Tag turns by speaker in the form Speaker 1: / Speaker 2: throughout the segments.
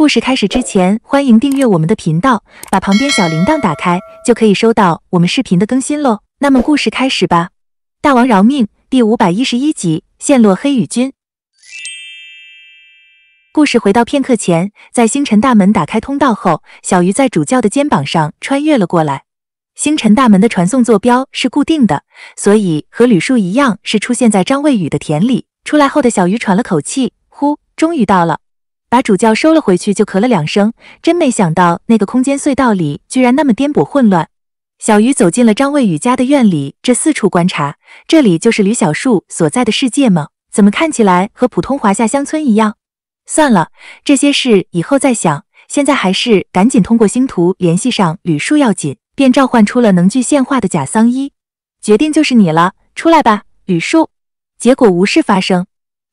Speaker 1: 故事开始之前，欢迎订阅我们的频道，把旁边小铃铛打开，就可以收到我们视频的更新喽。那么，故事开始吧。大王饶命！第五百一十一集，陷落黑羽军。故事回到片刻前，在星辰大门打开通道后，小鱼在主教的肩膀上穿越了过来。星辰大门的传送坐标是固定的，所以和吕树一样，是出现在张卫雨的田里。出来后的小鱼喘了口气，呼，终于到了。把主教收了回去，就咳了两声。真没想到，那个空间隧道里居然那么颠簸混乱。小鱼走进了张卫宇家的院里，这四处观察，这里就是吕小树所在的世界吗？怎么看起来和普通华夏乡村一样？算了，这些事以后再想，现在还是赶紧通过星图联系上吕树要紧。便召唤出了能具现化的假桑衣，决定就是你了，出来吧，吕树。结果无事发生。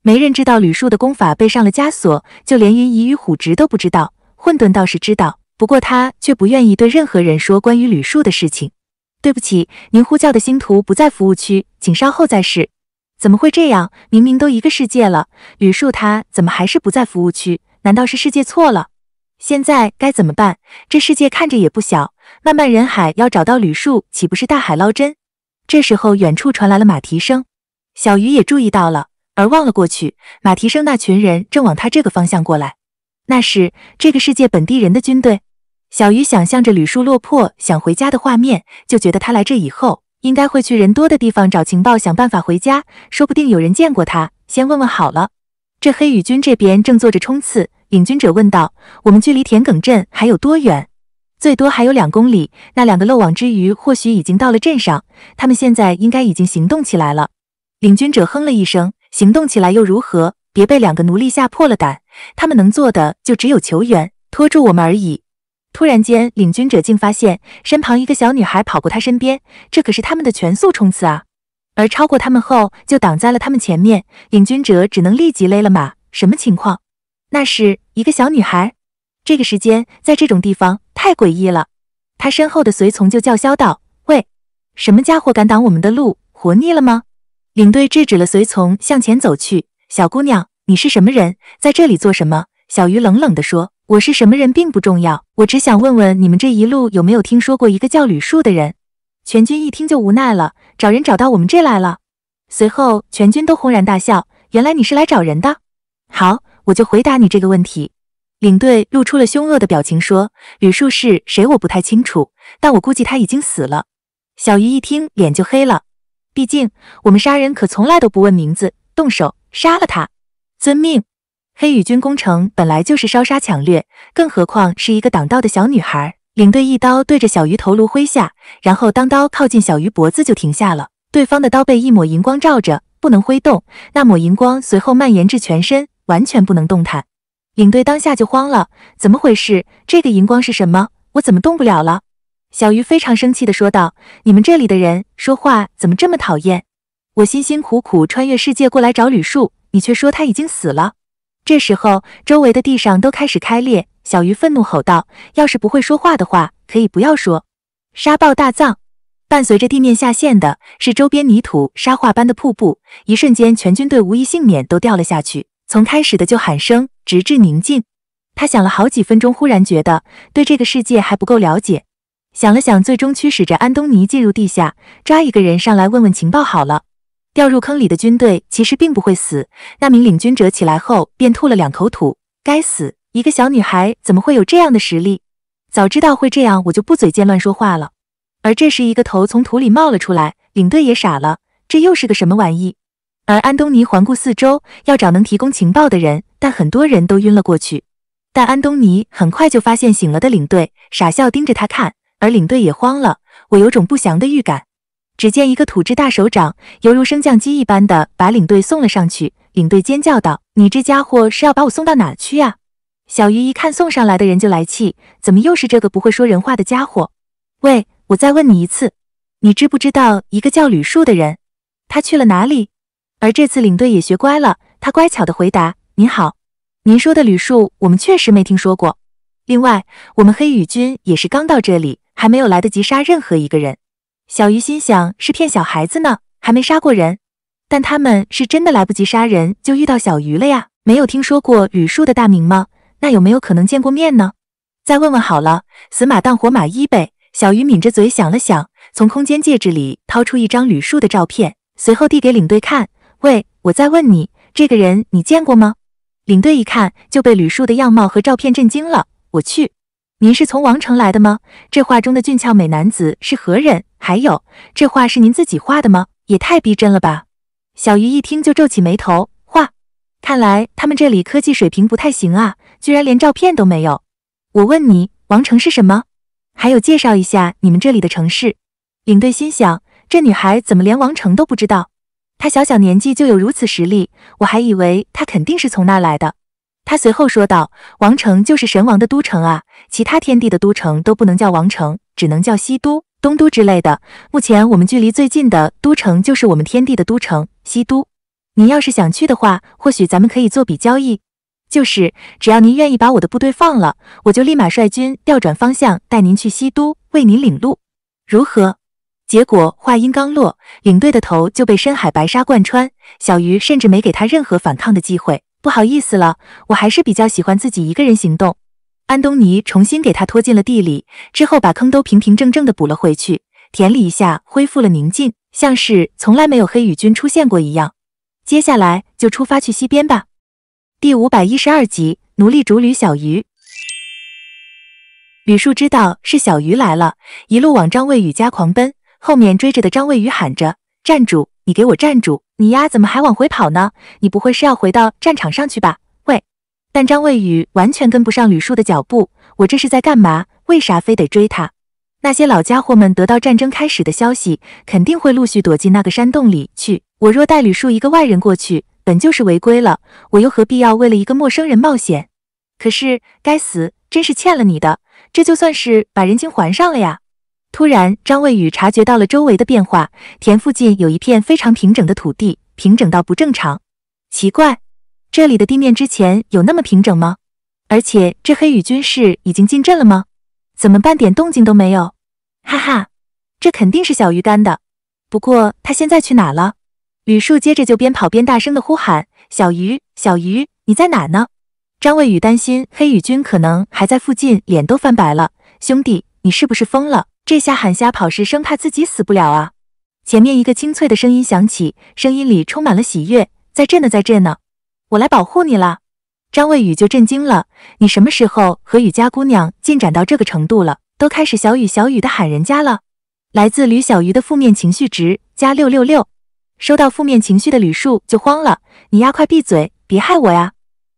Speaker 1: 没人知道吕树的功法被上了枷锁，就连云姨与虎直都不知道。混沌倒是知道，不过他却不愿意对任何人说关于吕树的事情。对不起，您呼叫的星图不在服务区，请稍后再试。怎么会这样？明明都一个世界了，吕树他怎么还是不在服务区？难道是世界错了？现在该怎么办？这世界看着也不小，漫漫人海，要找到吕树岂不是大海捞针？这时候，远处传来了马蹄声，小鱼也注意到了。而望了过去，马蹄声，那群人正往他这个方向过来。那是这个世界本地人的军队。小鱼想象着吕树落魄想回家的画面，就觉得他来这以后，应该会去人多的地方找情报，想办法回家。说不定有人见过他，先问问好了。这黑羽军这边正做着冲刺，领军者问道：“我们距离田埂镇还有多远？”“最多还有两公里。”“那两个漏网之鱼或许已经到了镇上，他们现在应该已经行动起来了。”领军者哼了一声。行动起来又如何？别被两个奴隶吓破了胆，他们能做的就只有求援、拖住我们而已。突然间，领军者竟发现身旁一个小女孩跑过他身边，这可是他们的全速冲刺啊！而超过他们后，就挡在了他们前面，领军者只能立即勒了马。什么情况？那是一个小女孩。这个时间在这种地方太诡异了。他身后的随从就叫嚣道：“喂，什么家伙敢挡我们的路？活腻了吗？”领队制止了随从向前走去。小姑娘，你是什么人，在这里做什么？小鱼冷冷地说：“我是什么人并不重要，我只想问问你们这一路有没有听说过一个叫吕树的人。”全军一听就无奈了，找人找到我们这来了。随后全军都轰然大笑，原来你是来找人的。好，我就回答你这个问题。领队露出了凶恶的表情说：“吕树是谁，我不太清楚，但我估计他已经死了。”小鱼一听脸就黑了。毕竟我们杀人可从来都不问名字，动手杀了他。遵命。黑羽军攻城本来就是烧杀抢掠，更何况是一个挡道的小女孩。领队一刀对着小鱼头颅挥下，然后当刀靠近小鱼脖子就停下了。对方的刀被一抹银光照着，不能挥动。那抹银光随后蔓延至全身，完全不能动弹。领队当下就慌了：怎么回事？这个银光是什么？我怎么动不了了？小鱼非常生气地说道：“你们这里的人说话怎么这么讨厌？我辛辛苦苦穿越世界过来找吕树，你却说他已经死了。”这时候，周围的地上都开始开裂。小鱼愤怒吼道：“要是不会说话的话，可以不要说。”沙暴大葬，伴随着地面下陷的是周边泥土沙化般的瀑布。一瞬间，全军队无一幸免，都掉了下去。从开始的就喊声，直至宁静。他想了好几分钟，忽然觉得对这个世界还不够了解。想了想，最终驱使着安东尼进入地下，抓一个人上来问问情报好了。掉入坑里的军队其实并不会死，那名领军者起来后便吐了两口土。该死，一个小女孩怎么会有这样的实力？早知道会这样，我就不嘴贱乱说话了。而这时，一个头从土里冒了出来，领队也傻了，这又是个什么玩意？而安东尼环顾四周，要找能提供情报的人，但很多人都晕了过去。但安东尼很快就发现醒了的领队，傻笑盯着他看。而领队也慌了，我有种不祥的预感。只见一个土质大手掌，犹如升降机一般的把领队送了上去。领队尖叫道：“你这家伙是要把我送到哪去啊？”小鱼一看送上来的人就来气，怎么又是这个不会说人话的家伙？喂，我再问你一次，你知不知道一个叫吕树的人？他去了哪里？而这次领队也学乖了，他乖巧的回答：“您好，您说的吕树，我们确实没听说过。另外，我们黑羽军也是刚到这里。”还没有来得及杀任何一个人，小鱼心想是骗小孩子呢，还没杀过人。但他们是真的来不及杀人，就遇到小鱼了呀？没有听说过吕树的大名吗？那有没有可能见过面呢？再问问好了，死马当活马医呗。小鱼抿着嘴想了想，从空间戒指里掏出一张吕树的照片，随后递给领队看。喂，我再问你，这个人你见过吗？领队一看就被吕树的样貌和照片震惊了。我去。您是从王城来的吗？这画中的俊俏美男子是何人？还有，这画是您自己画的吗？也太逼真了吧！小鱼一听就皱起眉头。画，看来他们这里科技水平不太行啊，居然连照片都没有。我问你，王城是什么？还有，介绍一下你们这里的城市。领队心想，这女孩怎么连王城都不知道？她小小年纪就有如此实力，我还以为她肯定是从那儿来的。他随后说道，王城就是神王的都城啊。其他天地的都城都不能叫王城，只能叫西都、东都之类的。目前我们距离最近的都城就是我们天地的都城西都。您要是想去的话，或许咱们可以做笔交易，就是只要您愿意把我的部队放了，我就立马率军调转方向带您去西都，为您领路，如何？结果话音刚落，领队的头就被深海白沙贯穿，小鱼甚至没给他任何反抗的机会。不好意思了，我还是比较喜欢自己一个人行动。安东尼重新给他拖进了地里，之后把坑都平平正正的补了回去，田里一下恢复了宁静，像是从来没有黑羽军出现过一样。接下来就出发去西边吧。第五百一十二集，奴隶主吕小鱼。吕树知道是小鱼来了，一路往张卫宇家狂奔，后面追着的张卫宇喊着：“站住！你给我站住！你丫怎么还往回跑呢？你不会是要回到战场上去吧？”但张卫宇完全跟不上吕树的脚步，我这是在干嘛？为啥非得追他？那些老家伙们得到战争开始的消息，肯定会陆续躲进那个山洞里去。我若带吕树一个外人过去，本就是违规了，我又何必要为了一个陌生人冒险？可是，该死，真是欠了你的，这就算是把人情还上了呀！突然，张卫宇察觉到了周围的变化，田附近有一片非常平整的土地，平整到不正常，奇怪。这里的地面之前有那么平整吗？而且这黑羽军士已经进阵了吗？怎么半点动静都没有？哈哈，这肯定是小鱼干的。不过他现在去哪了？吕树接着就边跑边大声的呼喊：“小鱼，小鱼，你在哪呢？”张卫宇担心黑羽军可能还在附近，脸都翻白了。兄弟，你是不是疯了？这下喊瞎跑是生怕自己死不了啊！前面一个清脆的声音响起，声音里充满了喜悦：“在这呢，在这呢。”我来保护你了，张卫宇就震惊了。你什么时候和雨佳姑娘进展到这个程度了？都开始小雨小雨的喊人家了。来自吕小鱼的负面情绪值加六六六，收到负面情绪的吕树就慌了。你丫快闭嘴，别害我呀！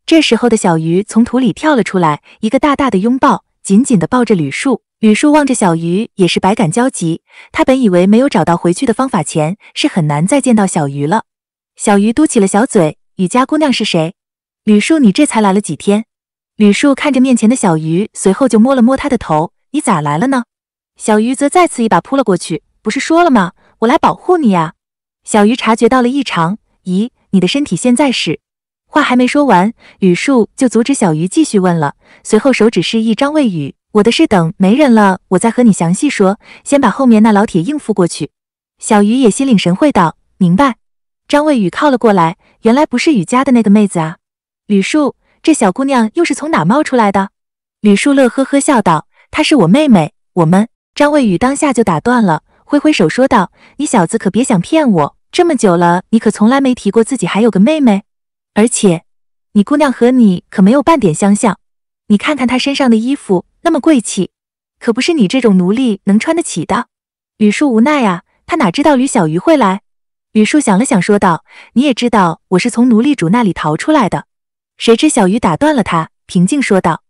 Speaker 1: 这时候的小鱼从土里跳了出来，一个大大的拥抱，紧紧的抱着吕树。吕树望着小鱼，也是百感交集。他本以为没有找到回去的方法前，是很难再见到小鱼了。小鱼嘟起了小嘴。雨家姑娘是谁？吕树，你这才来了几天？吕树看着面前的小鱼，随后就摸了摸他的头：“你咋来了呢？”小鱼则再次一把扑了过去：“不是说了吗？我来保护你呀！”小鱼察觉到了异常：“咦，你的身体现在是……”话还没说完，吕树就阻止小鱼继续问了，随后手指示意张卫宇：“我的事等没人了，我再和你详细说。先把后面那老铁应付过去。”小鱼也心领神会道：“明白。”张卫宇靠了过来。原来不是雨家的那个妹子啊，吕树，这小姑娘又是从哪冒出来的？吕树乐呵呵笑道：“她是我妹妹。”我们张卫宇当下就打断了，挥挥手说道：“你小子可别想骗我，这么久了，你可从来没提过自己还有个妹妹。而且，你姑娘和你可没有半点相像，你看看她身上的衣服那么贵气，可不是你这种奴隶能穿得起的。”吕树无奈啊，他哪知道吕小鱼会来。吕树想了想，说道：“你也知道我是从奴隶主那里逃出来的。”谁知小鱼打断了他，平静说道：“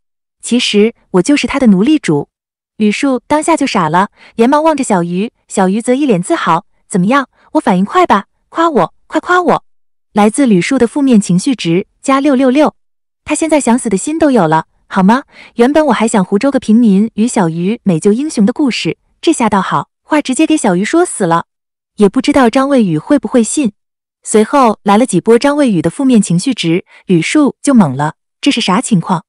Speaker 1: 其实我就是他的奴隶主。”吕树当下就傻了，连忙望着小鱼。小鱼则一脸自豪：“怎么样，我反应快吧？夸我，快夸我！”来自吕树的负面情绪值加六六六。他现在想死的心都有了，好吗？原本我还想胡诌个平民与小鱼美救英雄的故事，这下倒好，话直接给小鱼说死了。也不知道张卫宇会不会信，随后来了几波张卫宇的负面情绪值，吕树就懵了，这是啥情况？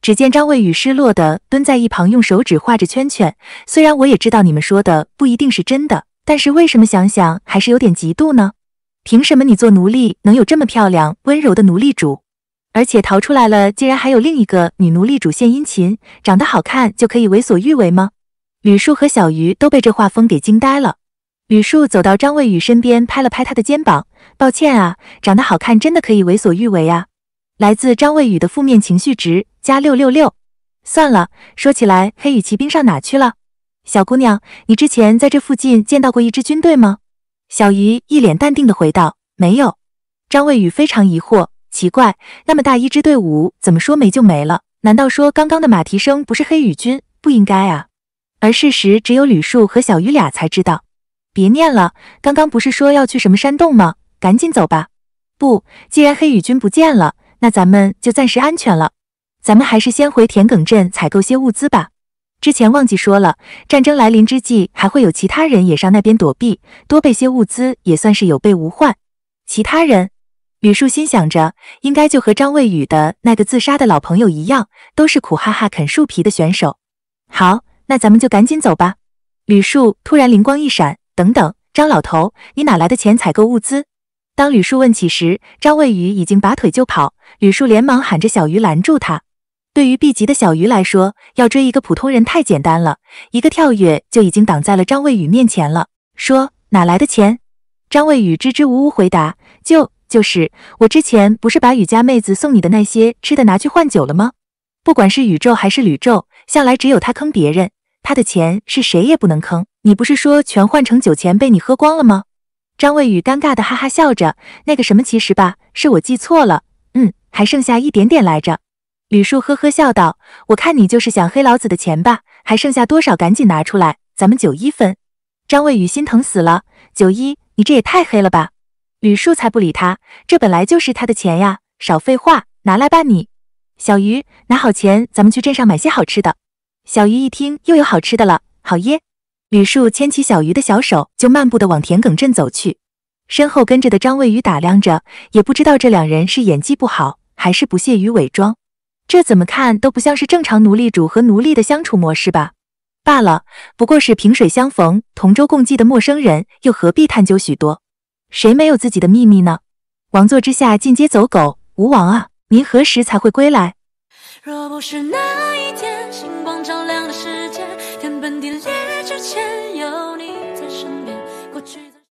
Speaker 1: 只见张卫宇失落的蹲在一旁，用手指画着圈圈。虽然我也知道你们说的不一定是真的，但是为什么想想还是有点嫉妒呢？凭什么你做奴隶能有这么漂亮温柔的奴隶主，而且逃出来了，竟然还有另一个女奴隶主献殷勤，长得好看就可以为所欲为吗？吕树和小鱼都被这画风给惊呆了。吕树走到张卫宇身边，拍了拍他的肩膀：“抱歉啊，长得好看真的可以为所欲为啊。”来自张卫宇的负面情绪值加六六六。算了，说起来黑羽骑兵上哪去了？小姑娘，你之前在这附近见到过一支军队吗？小鱼一脸淡定的回道：“没有。”张卫宇非常疑惑，奇怪，那么大一支队伍怎么说没就没了？难道说刚刚的马蹄声不是黑羽军？不应该啊。而事实只有吕树和小鱼俩才知道。别念了，刚刚不是说要去什么山洞吗？赶紧走吧。不，既然黑羽君不见了，那咱们就暂时安全了。咱们还是先回田埂镇采购些物资吧。之前忘记说了，战争来临之际，还会有其他人也上那边躲避，多备些物资也算是有备无患。其他人，吕树心想着，应该就和张卫宇的那个自杀的老朋友一样，都是苦哈哈啃树皮的选手。好，那咱们就赶紧走吧。吕树突然灵光一闪。等等，张老头，你哪来的钱采购物资？当吕树问起时，张卫宇已经拔腿就跑。吕树连忙喊着小鱼拦住他。对于 B 级的小鱼来说，要追一个普通人太简单了，一个跳跃就已经挡在了张卫宇面前了。说哪来的钱？张卫宇支支吾吾回答：“就就是我之前不是把雨家妹子送你的那些吃的拿去换酒了吗？不管是宇宙还是吕宙，向来只有他坑别人。”他的钱是谁也不能坑。你不是说全换成酒钱被你喝光了吗？张卫宇尴尬的哈哈笑着。那个什么，其实吧，是我记错了。嗯，还剩下一点点来着。吕树呵呵笑道：“我看你就是想黑老子的钱吧？还剩下多少？赶紧拿出来，咱们九一分。”张卫宇心疼死了。九一，你这也太黑了吧！吕树才不理他，这本来就是他的钱呀。少废话，拿来吧你。小鱼，拿好钱，咱们去镇上买些好吃的。小鱼一听又有好吃的了，好耶！吕树牵起小鱼的小手，就漫步的往田埂镇走去。身后跟着的张卫宇打量着，也不知道这两人是演技不好，还是不屑于伪装。这怎么看都不像是正常奴隶主和奴隶的相处模式吧？罢了，不过是萍水相逢、同舟共济的陌生人，又何必探究许多？谁没有自己的秘密呢？王座之下尽皆走狗，吴王啊，您何时才会归来？若不是那一天。